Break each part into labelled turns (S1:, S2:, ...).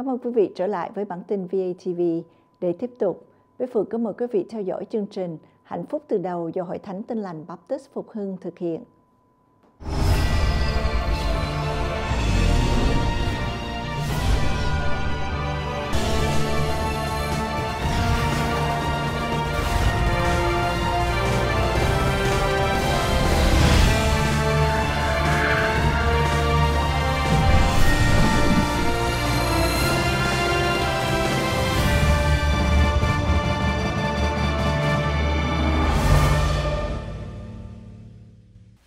S1: Cảm ơn quý vị trở lại với bản tin VATV để tiếp tục. Với Phượng có mời quý vị theo dõi chương trình Hạnh phúc từ đầu do Hội Thánh tinh lành Baptist Phục Hưng thực hiện.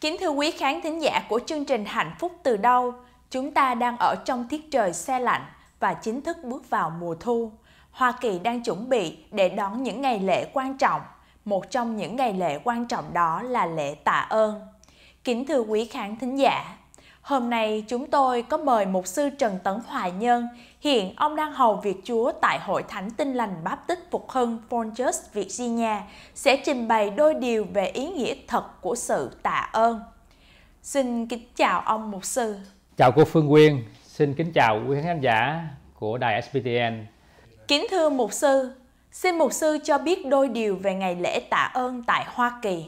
S1: Kính thưa quý khán thính giả của chương trình Hạnh phúc từ đâu, chúng ta đang ở trong tiết trời xe lạnh và chính thức bước vào mùa thu. Hoa Kỳ đang chuẩn bị để đón những ngày lễ quan trọng. Một trong những ngày lễ quan trọng đó là lễ tạ ơn. Kính thưa quý khán thính giả, Hôm nay chúng tôi có mời mục sư Trần Tấn Hoài Nhân, hiện ông đang hầu việc Chúa tại Hội Thánh Tinh Lành Báp Tích Phục Hưng Fonchurch, Virginia, sẽ trình bày đôi điều về ý nghĩa thật của sự tạ ơn. Xin kính chào ông mục sư.
S2: Chào cô Phương Quyên, xin kính chào quý khán giả của đài SBTN.
S1: Kính thưa mục sư, xin mục sư cho biết đôi điều về ngày lễ tạ ơn tại Hoa Kỳ.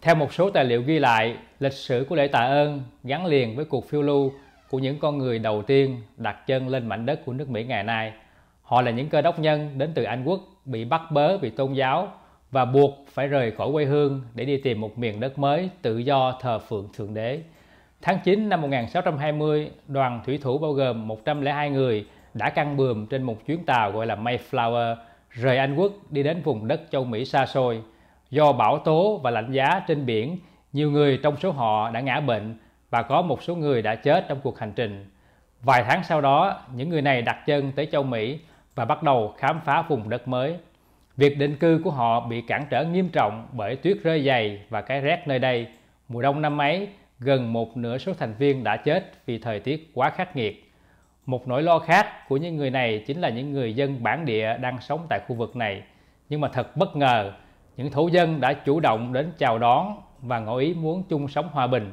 S2: Theo một số tài liệu ghi lại, lịch sử của lễ tạ ơn gắn liền với cuộc phiêu lưu của những con người đầu tiên đặt chân lên mảnh đất của nước Mỹ ngày nay. Họ là những cơ đốc nhân đến từ Anh quốc bị bắt bớ vì tôn giáo và buộc phải rời khỏi quê hương để đi tìm một miền đất mới tự do thờ phượng Thượng Đế. Tháng 9 năm 1620, đoàn thủy thủ bao gồm 102 người đã căng bườm trên một chuyến tàu gọi là Mayflower rời Anh quốc đi đến vùng đất châu Mỹ xa xôi. Do bão tố và lạnh giá trên biển nhiều người trong số họ đã ngã bệnh và có một số người đã chết trong cuộc hành trình. Vài tháng sau đó, những người này đặt chân tới châu Mỹ và bắt đầu khám phá vùng đất mới. Việc định cư của họ bị cản trở nghiêm trọng bởi tuyết rơi dày và cái rét nơi đây. Mùa đông năm ấy, gần một nửa số thành viên đã chết vì thời tiết quá khắc nghiệt. Một nỗi lo khác của những người này chính là những người dân bản địa đang sống tại khu vực này. Nhưng mà thật bất ngờ, những thổ dân đã chủ động đến chào đón và ngỏ ý muốn chung sống hòa bình.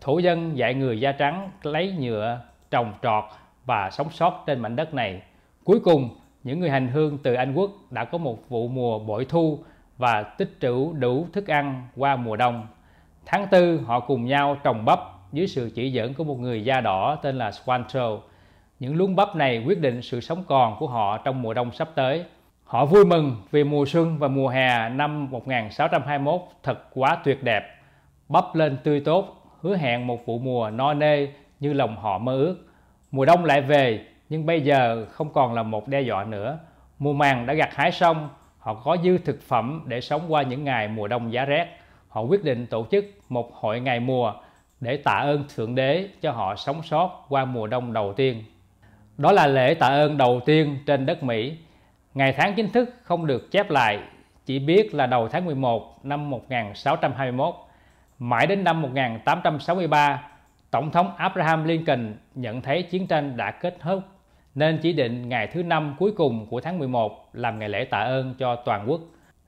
S2: Thổ dân dạy người da trắng lấy nhựa, trồng trọt và sống sót trên mảnh đất này. Cuối cùng, những người hành hương từ Anh Quốc đã có một vụ mùa bội thu và tích trữ đủ thức ăn qua mùa đông. Tháng 4, họ cùng nhau trồng bắp dưới sự chỉ dẫn của một người da đỏ tên là Squanto. Những luống bắp này quyết định sự sống còn của họ trong mùa đông sắp tới. Họ vui mừng vì mùa xuân và mùa hè năm 1621 thật quá tuyệt đẹp, bắp lên tươi tốt, hứa hẹn một vụ mùa no nê như lòng họ mơ ước. Mùa đông lại về, nhưng bây giờ không còn là một đe dọa nữa. Mùa màng đã gặt hái xong, họ có dư thực phẩm để sống qua những ngày mùa đông giá rét. Họ quyết định tổ chức một hội ngày mùa để tạ ơn Thượng Đế cho họ sống sót qua mùa đông đầu tiên. Đó là lễ tạ ơn đầu tiên trên đất Mỹ Ngày tháng chính thức không được chép lại, chỉ biết là đầu tháng 11 năm 1621. Mãi đến năm 1863, Tổng thống Abraham Lincoln nhận thấy chiến tranh đã kết thúc nên chỉ định ngày thứ năm cuối cùng của tháng 11 làm ngày lễ tạ ơn cho toàn quốc.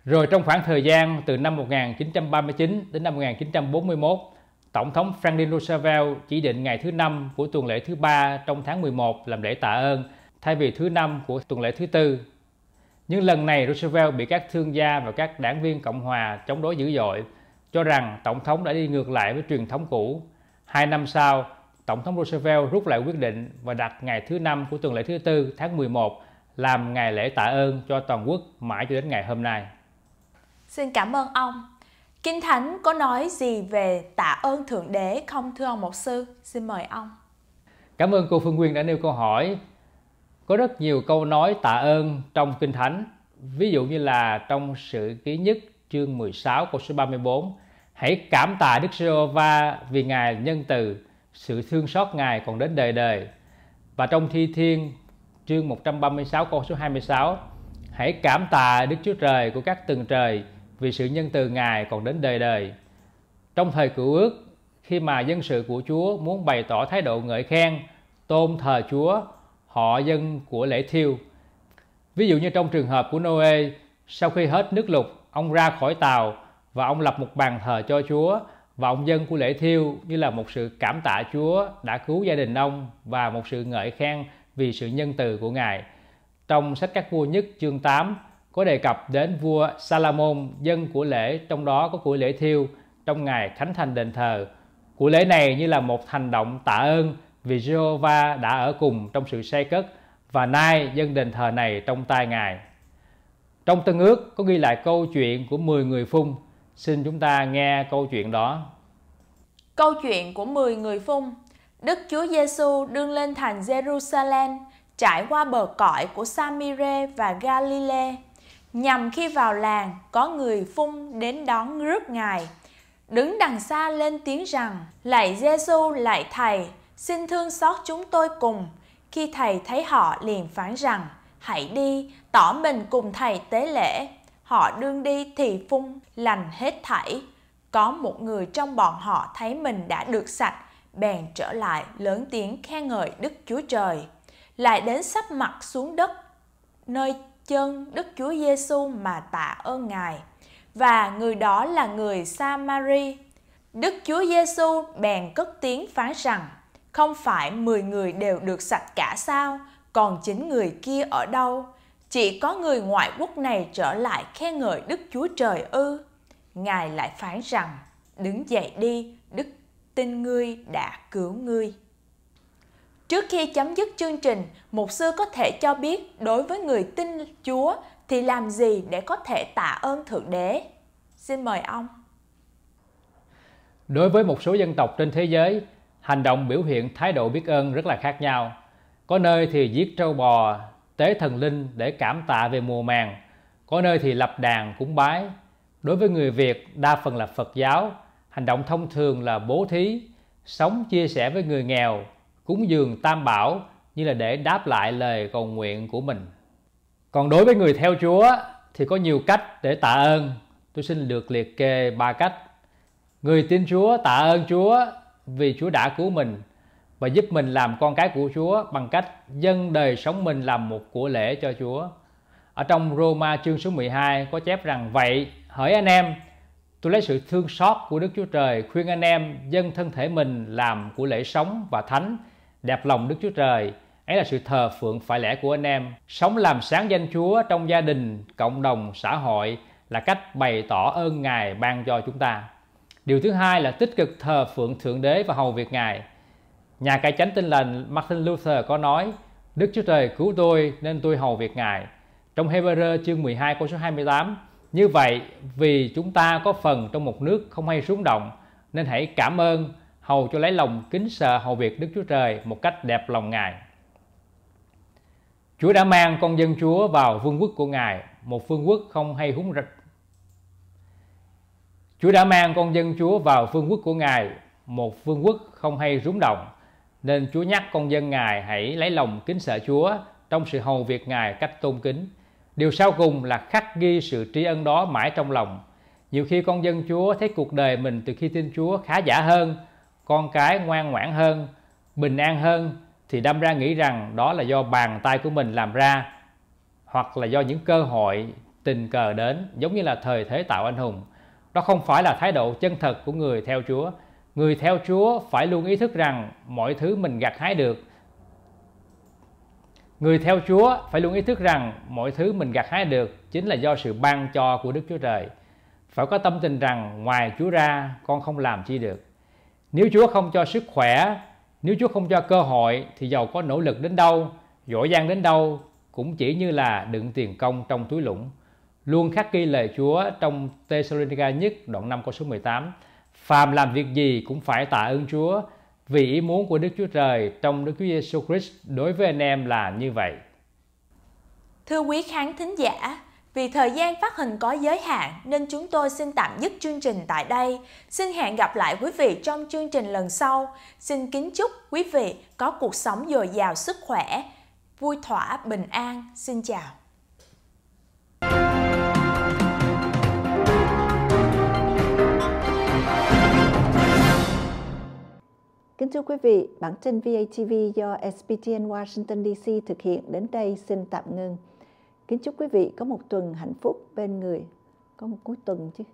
S2: Rồi trong khoảng thời gian từ năm 1939 đến năm 1941, Tổng thống Franklin Roosevelt chỉ định ngày thứ năm của tuần lễ thứ ba trong tháng 11 làm lễ tạ ơn thay vì thứ năm của tuần lễ thứ tư nhưng lần này Roosevelt bị các thương gia và các đảng viên Cộng hòa chống đối dữ dội, cho rằng Tổng thống đã đi ngược lại với truyền thống cũ. Hai năm sau, Tổng thống Roosevelt rút lại quyết định và đặt ngày thứ năm của tuần lễ thứ tư tháng 11 làm ngày lễ tạ ơn cho toàn quốc mãi cho đến ngày hôm nay.
S1: Xin cảm ơn ông. Kinh Thánh có nói gì về tạ ơn Thượng Đế không thưa ông Mục Sư? Xin mời ông.
S2: Cảm ơn cô Phương Nguyên đã nêu câu hỏi có rất nhiều câu nói tạ ơn trong Kinh Thánh. Ví dụ như là trong sự ký nhất chương 16 câu số 34 Hãy cảm tạ Đức giê va vì Ngài nhân từ, sự thương xót Ngài còn đến đời đời. Và trong Thi Thiên chương 136 câu số 26 Hãy cảm tạ Đức Chúa Trời của các tầng trời vì sự nhân từ Ngài còn đến đời đời. Trong thời cựu ước, khi mà dân sự của Chúa muốn bày tỏ thái độ ngợi khen, tôn thờ Chúa họ dân của lễ thiêu. Ví dụ như trong trường hợp của Noe, sau khi hết nước lục, ông ra khỏi tàu và ông lập một bàn thờ cho Chúa và ông dân của lễ thiêu như là một sự cảm tạ Chúa đã cứu gia đình ông và một sự ngợi khen vì sự nhân từ của Ngài. Trong sách các vua nhất chương 8 có đề cập đến vua Salomon dân của lễ trong đó có của lễ thiêu trong ngày thánh thành đền thờ. Của lễ này như là một hành động tạ ơn vì Jehovah đã ở cùng trong sự xây cất và nay dân đền thờ này trong tay Ngài. Trong Tân Ước có ghi lại câu chuyện của 10 người phung. Xin chúng ta nghe câu chuyện đó.
S1: Câu chuyện của 10 người phung. Đức Chúa Giêsu đương lên thành Jerusalem, trải qua bờ cõi của Samire và Galilee, nhằm khi vào làng có người phung đến đón rước Ngài. Đứng đằng xa lên tiếng rằng, lạy Giêsu, lạy Thầy, Xin thương xót chúng tôi cùng. Khi thầy thấy họ liền phán rằng, hãy đi, tỏ mình cùng thầy tế lễ. Họ đương đi thì phun lành hết thảy. Có một người trong bọn họ thấy mình đã được sạch, bèn trở lại lớn tiếng khen ngợi Đức Chúa Trời. Lại đến sắp mặt xuống đất, nơi chân Đức Chúa Giêsu mà tạ ơn Ngài. Và người đó là người Samari. Đức Chúa Giêsu bèn cất tiếng phán rằng: không phải 10 người đều được sạch cả sao, còn 9 người kia ở đâu? Chỉ có người ngoại quốc này trở lại khen ngợi Đức Chúa Trời ư? Ngài lại phán rằng, đứng dậy đi, Đức tin ngươi đã cứu ngươi. Trước khi chấm dứt chương trình, mục sư có thể cho biết đối với người tin Chúa thì làm gì để có thể tạ ơn Thượng Đế? Xin mời ông.
S2: Đối với một số dân tộc trên thế giới, hành động biểu hiện thái độ biết ơn rất là khác nhau. Có nơi thì giết trâu bò, tế thần linh để cảm tạ về mùa màng, có nơi thì lập đàn cúng bái. Đối với người Việt, đa phần là Phật giáo, hành động thông thường là bố thí, sống chia sẻ với người nghèo, cúng dường tam bảo như là để đáp lại lời cầu nguyện của mình. Còn đối với người theo Chúa thì có nhiều cách để tạ ơn. Tôi xin được liệt kê ba cách. Người tin Chúa tạ ơn Chúa vì Chúa đã cứu mình và giúp mình làm con cái của Chúa bằng cách dâng đời sống mình làm một của lễ cho Chúa. Ở trong Roma chương số 12 có chép rằng vậy hỡi anh em tôi lấy sự thương xót của Đức Chúa Trời khuyên anh em dâng thân thể mình làm của lễ sống và thánh đẹp lòng Đức Chúa Trời ấy là sự thờ phượng phải lẽ của anh em sống làm sáng danh Chúa trong gia đình cộng đồng xã hội là cách bày tỏ ơn Ngài ban cho chúng ta Điều thứ hai là tích cực thờ phượng Thượng Đế và hầu việc Ngài. Nhà cải chánh tinh lành Martin Luther có nói, Đức Chúa Trời cứu tôi nên tôi hầu việc Ngài. Trong Hebrew chương 12 câu số 28, như vậy vì chúng ta có phần trong một nước không hay rúng động, nên hãy cảm ơn, hầu cho lấy lòng kính sợ hầu việc Đức Chúa Trời một cách đẹp lòng Ngài. Chúa đã mang con dân Chúa vào vương quốc của Ngài, một vương quốc không hay húng Chúa đã mang con dân Chúa vào vương quốc của Ngài, một vương quốc không hay rúng động. Nên Chúa nhắc con dân Ngài hãy lấy lòng kính sợ Chúa trong sự hầu việc Ngài cách tôn kính. Điều sau cùng là khắc ghi sự tri ân đó mãi trong lòng. Nhiều khi con dân Chúa thấy cuộc đời mình từ khi tin Chúa khá giả hơn, con cái ngoan ngoãn hơn, bình an hơn thì đâm ra nghĩ rằng đó là do bàn tay của mình làm ra hoặc là do những cơ hội tình cờ đến giống như là thời thế tạo anh hùng đó không phải là thái độ chân thật của người theo Chúa. Người theo Chúa phải luôn ý thức rằng mọi thứ mình gặt hái được Người theo Chúa phải luôn ý thức rằng mọi thứ mình gặt hái được chính là do sự ban cho của Đức Chúa Trời. Phải có tâm tình rằng ngoài Chúa ra con không làm chi được. Nếu Chúa không cho sức khỏe, nếu Chúa không cho cơ hội thì giàu có nỗ lực đến đâu, giỏi giang đến đâu cũng chỉ như là đựng tiền công trong túi lũng luôn khắc ghi lời Chúa trong Thessalonica nhất đoạn 5 câu số 18. Phàm làm việc gì cũng phải tạ ơn Chúa vì ý muốn của Đức Chúa Trời trong Đức Chúa Giêsu Christ đối với anh em là như vậy.
S1: Thưa quý khán thính giả, vì thời gian phát hình có giới hạn nên chúng tôi xin tạm dứt chương trình tại đây. Xin hẹn gặp lại quý vị trong chương trình lần sau. Xin kính chúc quý vị có cuộc sống dồi dào sức khỏe, vui thỏa, bình an. Xin chào. Kính thưa quý vị, bản tin VATV do SPTN Washington DC thực hiện đến đây xin tạm ngưng. Kính chúc quý vị có một tuần hạnh phúc bên người, có một cuối tuần chứ.